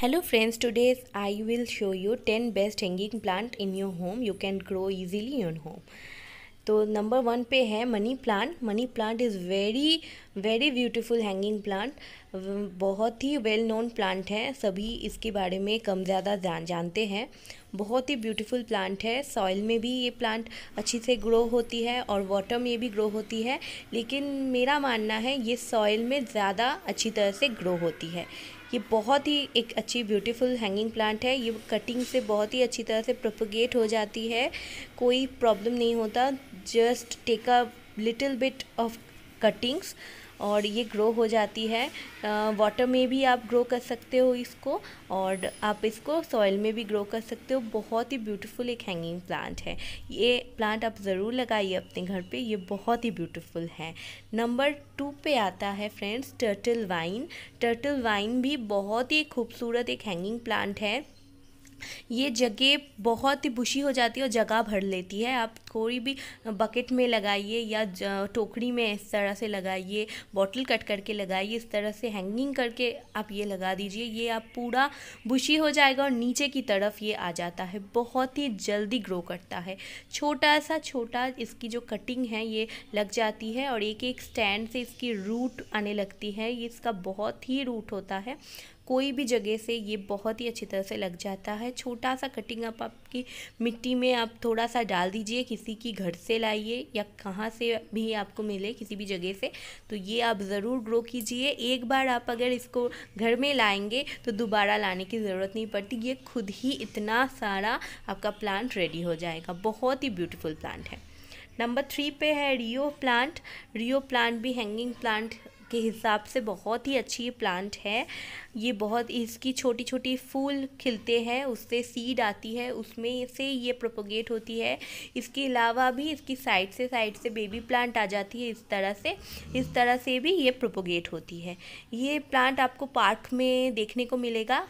hello friends today's I will show you ten best hanging plant in your home you can grow easily your home तो number one पे है money plant money plant is very very beautiful hanging plant बहुत ही well known plant है सभी इसके बारे में कम ज़्यादा जान जानते हैं बहुत ही ब्यूटीफुल प्लांट है सॉइल में भी ये प्लांट अच्छी से ग्रो होती है और वाटर में भी ग्रो होती है लेकिन मेरा मानना है ये सॉइल में ज़्यादा अच्छी तरह से ग्रो होती है ये बहुत ही एक अच्छी ब्यूटीफुल हैंगिंग प्लांट है ये कटिंग से बहुत ही अच्छी तरह से प्रोपोगेट हो जाती है कोई प्रॉब्लम नहीं होता just take a little bit of cuttings और ये ग्रो हो जाती है वाटर में भी आप ग्रो कर सकते हो इसको और आप इसको सॉइल में भी ग्रो कर सकते हो बहुत ही ब्यूटीफुल एक हैंगिंग प्लांट है ये प्लांट आप ज़रूर लगाइए अपने घर पे ये बहुत ही ब्यूटीफुल है नंबर टू पे आता है friends turtle vine turtle vine भी बहुत ही खूबसूरत एक हैंगिंग प्लांट है ये जगह बहुत ही बुशी हो जाती है और जगह भर लेती है आप कोई भी बकेट में लगाइए या टोकरी में इस तरह से लगाइए बॉटल कट करके लगाइए इस तरह से हैंगिंग करके आप ये लगा दीजिए ये आप पूरा बुशी हो जाएगा और नीचे की तरफ ये आ जाता है बहुत ही जल्दी ग्रो करता है छोटा सा छोटा इसकी जो कटिंग है ये लग जाती है और एक एक स्टैंड से इसकी रूट आने लगती है ये इसका बहुत ही रूट होता है कोई भी जगह से ये बहुत ही अच्छी तरह से लग जाता है छोटा सा कटिंग अप आपकी मिट्टी में आप थोड़ा सा डाल दीजिए किसी की घर से लाइए या कहाँ से भी आपको मिले किसी भी जगह से तो ये आप ज़रूर ग्रो कीजिए एक बार आप अगर इसको घर में लाएंगे तो दोबारा लाने की ज़रूरत नहीं पड़ती ये खुद ही इतना सारा आपका प्लांट रेडी हो जाएगा बहुत ही ब्यूटीफुल प्लांट है नंबर थ्री पे है रियो प्लांट रियो प्लांट भी हैंगिंग प्लांट के हिसाब से बहुत ही अच्छी प्लांट है ये बहुत इसकी छोटी छोटी फूल खिलते हैं उससे सीड आती है उसमें से ये प्रोपोगेट होती है इसके अलावा भी इसकी साइड से साइड से बेबी प्लांट आ जाती है इस तरह से इस तरह से भी ये प्रोपोगेट होती है ये प्लांट आपको पार्क में देखने को मिलेगा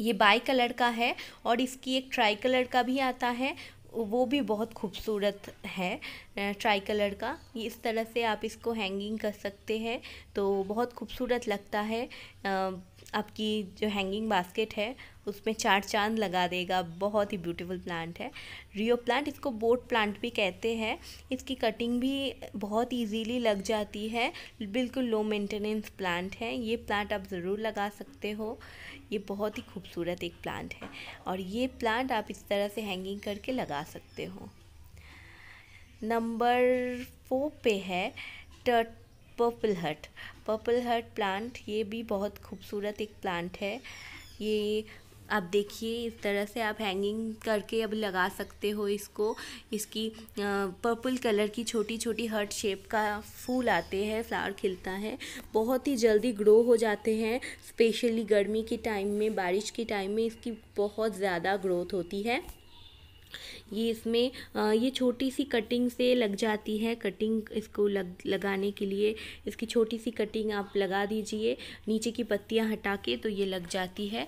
ये बाई कलर का है और इसकी एक ट्राई कलर का भी आता है वो भी बहुत खूबसूरत है ट्राई कलर का इस तरह से आप इसको हैंगिंग कर सकते हैं तो बहुत खूबसूरत लगता है आपकी जो हैंगिंग बास्केट है उसमें चार चांद लगा देगा बहुत ही ब्यूटीफुल प्लांट है रियो प्लांट इसको बोट प्लांट भी कहते हैं इसकी कटिंग भी बहुत इजीली लग जाती है बिल्कुल लो मेंटेनेंस प्लांट है ये प्लांट आप ज़रूर लगा सकते हो ये बहुत ही खूबसूरत एक प्लांट है और ये प्लांट आप इस तरह से हैंगिंग करके लगा सकते हो नंबर फोर पे है टर्ट purple heart purple heart plant ये भी बहुत खूबसूरत एक प्लांट है ये आप देखिए इस तरह से आप हैंगिंग करके अब लगा सकते हो इसको इसकी पर्पल कलर की छोटी छोटी हर्ट शेप का फूल आते हैं फ्लावर खिलता है बहुत ही जल्दी ग्रो हो जाते हैं स्पेशली गर्मी के टाइम में बारिश के टाइम में इसकी बहुत ज़्यादा ग्रोथ होती है ये इसमें ये छोटी सी कटिंग से लग जाती है कटिंग इसको लग लगाने के लिए इसकी छोटी सी कटिंग आप लगा दीजिए नीचे की पत्तियां हटा के तो ये लग जाती है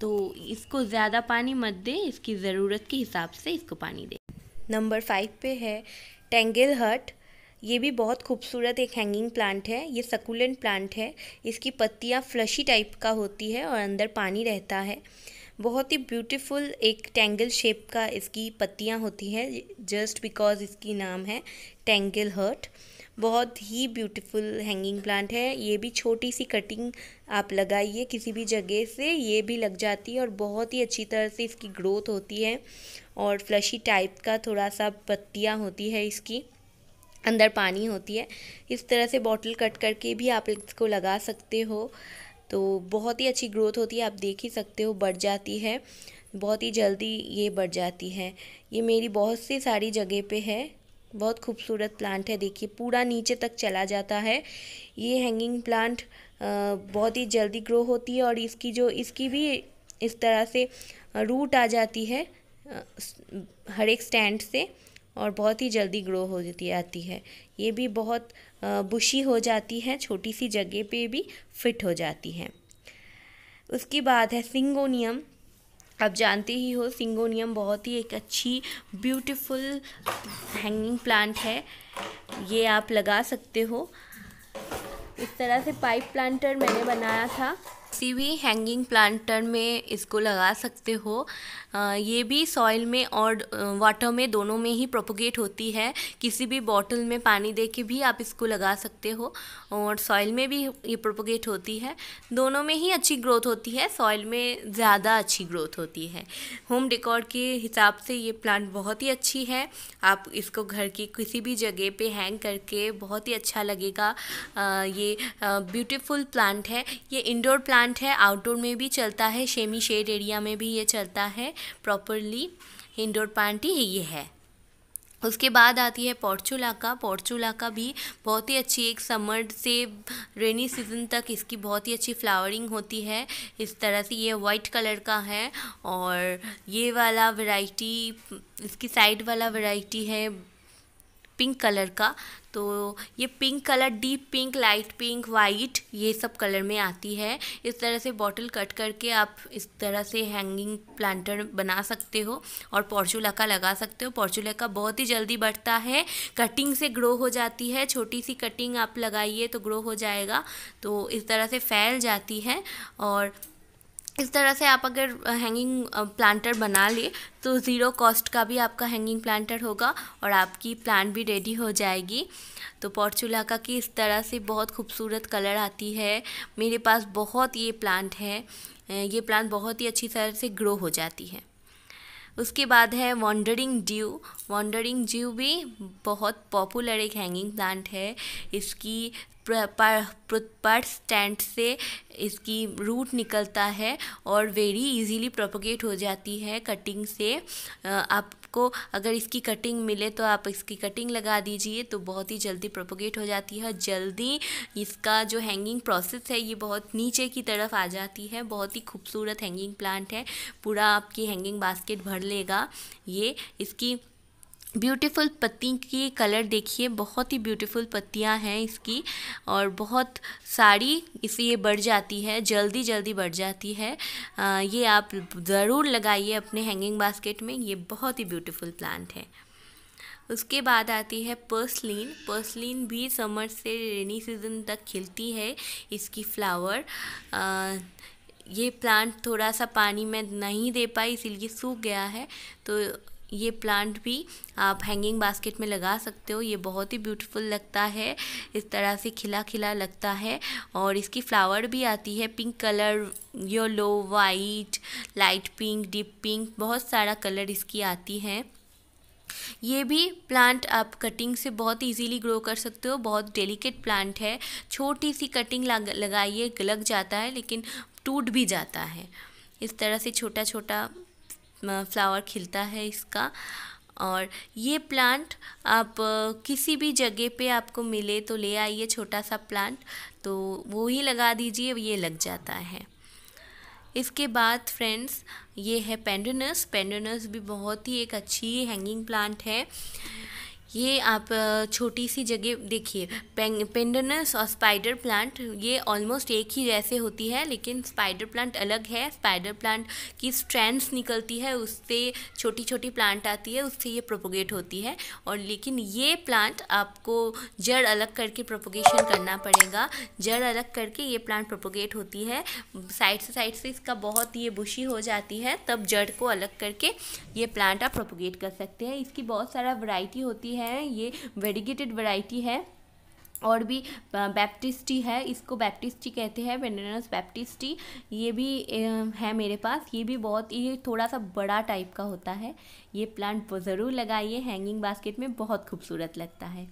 तो इसको ज़्यादा पानी मत दें इसकी ज़रूरत के हिसाब से इसको पानी दें नंबर फाइव पे है टेंगल हट ये भी बहुत खूबसूरत एक हैंगिंग प्लांट है ये सकुलेंट प्लांट है इसकी पत्तियाँ फ्लशी टाइप का होती है और अंदर पानी रहता है बहुत ही ब्यूटीफुल एक टेंगल शेप का इसकी पत्तियाँ होती हैं जस्ट बिकॉज इसकी नाम है टेंगल हर्ट बहुत ही ब्यूटीफुल हैंगिंग प्लांट है ये भी छोटी सी कटिंग आप लगाइए किसी भी जगह से ये भी लग जाती है और बहुत ही अच्छी तरह से इसकी ग्रोथ होती है और फ्लशी टाइप का थोड़ा सा पत्तियाँ होती है इसकी अंदर पानी होती है इस तरह से बॉटल कट करके भी आप इसको लगा सकते हो तो बहुत ही अच्छी ग्रोथ होती है आप देख ही सकते हो बढ़ जाती है बहुत ही जल्दी ये बढ़ जाती है ये मेरी बहुत सी सारी जगह पे है बहुत खूबसूरत प्लांट है देखिए पूरा नीचे तक चला जाता है ये हैंगिंग प्लांट बहुत ही जल्दी ग्रो होती है और इसकी जो इसकी भी इस तरह से रूट आ जाती है हर एक स्टैंड से और बहुत ही जल्दी ग्रो हो जाती है ये भी बहुत बुशी हो जाती है छोटी सी जगह पे भी फिट हो जाती है उसके बाद है सिंगोनियम आप जानते ही हो सिंगोनियम बहुत ही एक अच्छी ब्यूटीफुल हैंगिंग प्लांट है ये आप लगा सकते हो इस तरह से पाइप प्लांटर मैंने बनाया था किसी भी हैंगिंग प्लांटर में इसको लगा सकते हो ये भी सॉइल में और वाटर में दोनों में ही प्रोपोगेट होती है किसी भी बॉटल में पानी दे के भी आप इसको लगा सकते हो और सॉइल में भी ये प्रोपोगेट होती है दोनों में ही अच्छी ग्रोथ होती है सॉइल में ज़्यादा अच्छी ग्रोथ होती है होम डेकोर के हिसाब से ये प्लांट बहुत ही अच्छी है आप इसको घर की किसी भी जगह पर हैंग करके बहुत ही अच्छा लगेगा ये ब्यूटिफुल प्लांट है ये इंडोर प्लांट प्लांट है आउटडोर में भी चलता है शेमी शेड एरिया में भी ये चलता है प्रॉपरली इंडोर प्लांट ही ये है उसके बाद आती है पोर्चुलाका पोर्चुलाका भी बहुत ही अच्छी एक समर से रेनी सीजन तक इसकी बहुत ही अच्छी फ्लावरिंग होती है इस तरह से ये वाइट कलर का है और ये वाला वैरायटी इसकी साइड वाला वैरायटी है पिंक कलर का तो ये pink colour deep pink light pink white ये सब कलर में आती है इस तरह से बॉटल कट करके आप इस तरह से हैंगिंग प्लांटर बना सकते हो और पॉर्चुला का लगा सकते हो पॉर्चुला का बहुत ही जल्दी बढ़ता है कटिंग से ग्रो हो जाती है छोटी सी कटिंग आप लगाइए तो ग्रो हो जाएगा तो इस तरह से फैल जाती है और इस तरह से आप अगर हैंगिंग प्लांटर बना लिए तो ज़ीरो कॉस्ट का भी आपका हैंगिंग प्लांटर होगा और आपकी प्लांट भी रेडी हो जाएगी तो का की इस तरह से बहुत खूबसूरत कलर आती है मेरे पास बहुत ये प्लांट है ये प्लांट बहुत ही अच्छी तरह से ग्रो हो जाती है उसके बाद है वॉन्डरिंग ड्यू वॉन्डरिंग ड्यू भी बहुत पॉपुलर एक हैंगिंग प्लांट है इसकी पर स्टैंड से इसकी रूट निकलता है और वेरी इजीली प्रोपोगेट हो जाती है कटिंग से आपको अगर इसकी कटिंग मिले तो आप इसकी कटिंग लगा दीजिए तो बहुत ही जल्दी प्रोपोगेट हो जाती है जल्दी इसका जो हैंगिंग प्रोसेस है ये बहुत नीचे की तरफ आ जाती है बहुत ही खूबसूरत हैंगिंग प्लांट है पूरा आपकी हैंगिंग बास्केट भर लेगा ये इसकी ब्यूटीफुल पत्ती की कलर देखिए बहुत ही ब्यूटीफुल पत्तियां हैं इसकी और बहुत सारी इसे ये बढ़ जाती है जल्दी जल्दी बढ़ जाती है आ, ये आप ज़रूर लगाइए अपने हैंगिंग बास्केट में ये बहुत ही ब्यूटीफुल प्लांट है उसके बाद आती है पर्सलिन पर्सलिन भी समर से रेनी सीजन तक खिलती है इसकी फ्लावर आ, ये प्लांट थोड़ा सा पानी में नहीं दे पाई इसीलिए सूख गया है तो ये प्लांट भी आप हैंगिंग बास्केट में लगा सकते हो ये बहुत ही ब्यूटीफुल लगता है इस तरह से खिला खिला लगता है और इसकी फ्लावर भी आती है pink colour yellow white light pink deep pink बहुत सारा कलर इसकी आती है ये भी प्लांट आप कटिंग से बहुत इजीली ग्रो कर सकते हो बहुत डेलिकेट प्लांट है छोटी सी कटिंग लगाइए लग जाता है लेकिन टूट भी जाता है इस तरह से छोटा छोटा फ्लावर खिलता है इसका और ये प्लांट आप किसी भी जगह पे आपको मिले तो ले आइए छोटा सा प्लांट तो वो ही लगा दीजिए ये लग जाता है इसके बाद फ्रेंड्स ये है पेंडोनस पेंडोनस भी बहुत ही एक अच्छी हैंगिंग प्लांट है ये आप छोटी सी जगह देखिए पेंडनस और स्पाइडर प्लांट ये ऑलमोस्ट एक ही जैसे होती है लेकिन स्पाइडर प्लांट अलग है स्पाइडर प्लांट की स्ट्रैंड्स निकलती है उससे छोटी छोटी प्लांट आती है उससे ये प्रोपोगेट होती है और लेकिन ये प्लांट आपको जड़ अलग करके प्रोपोगेशन करना पड़ेगा जड़ अलग करके ये प्लांट प्रोपोगेट होती है साइड से साइड से इसका बहुत ये बुशी हो जाती है तब जड़ को अलग करके ये प्लांट आप प्रोपोगेट कर सकते हैं इसकी बहुत सारा वराइटी होती है है ये वेडिगेटेड वैरायटी है और भी बैप्टिस्टी है इसको बैप्टिस्टी कहते हैं वेनेनस बैप्टिस्टी ये भी है मेरे पास ये भी बहुत ये थोड़ा सा बड़ा टाइप का होता है ये प्लांट ज़रूर लगाइए हैंगिंग बास्केट में बहुत खूबसूरत लगता है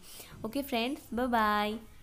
ओके फ्रेंड्स बाय बाय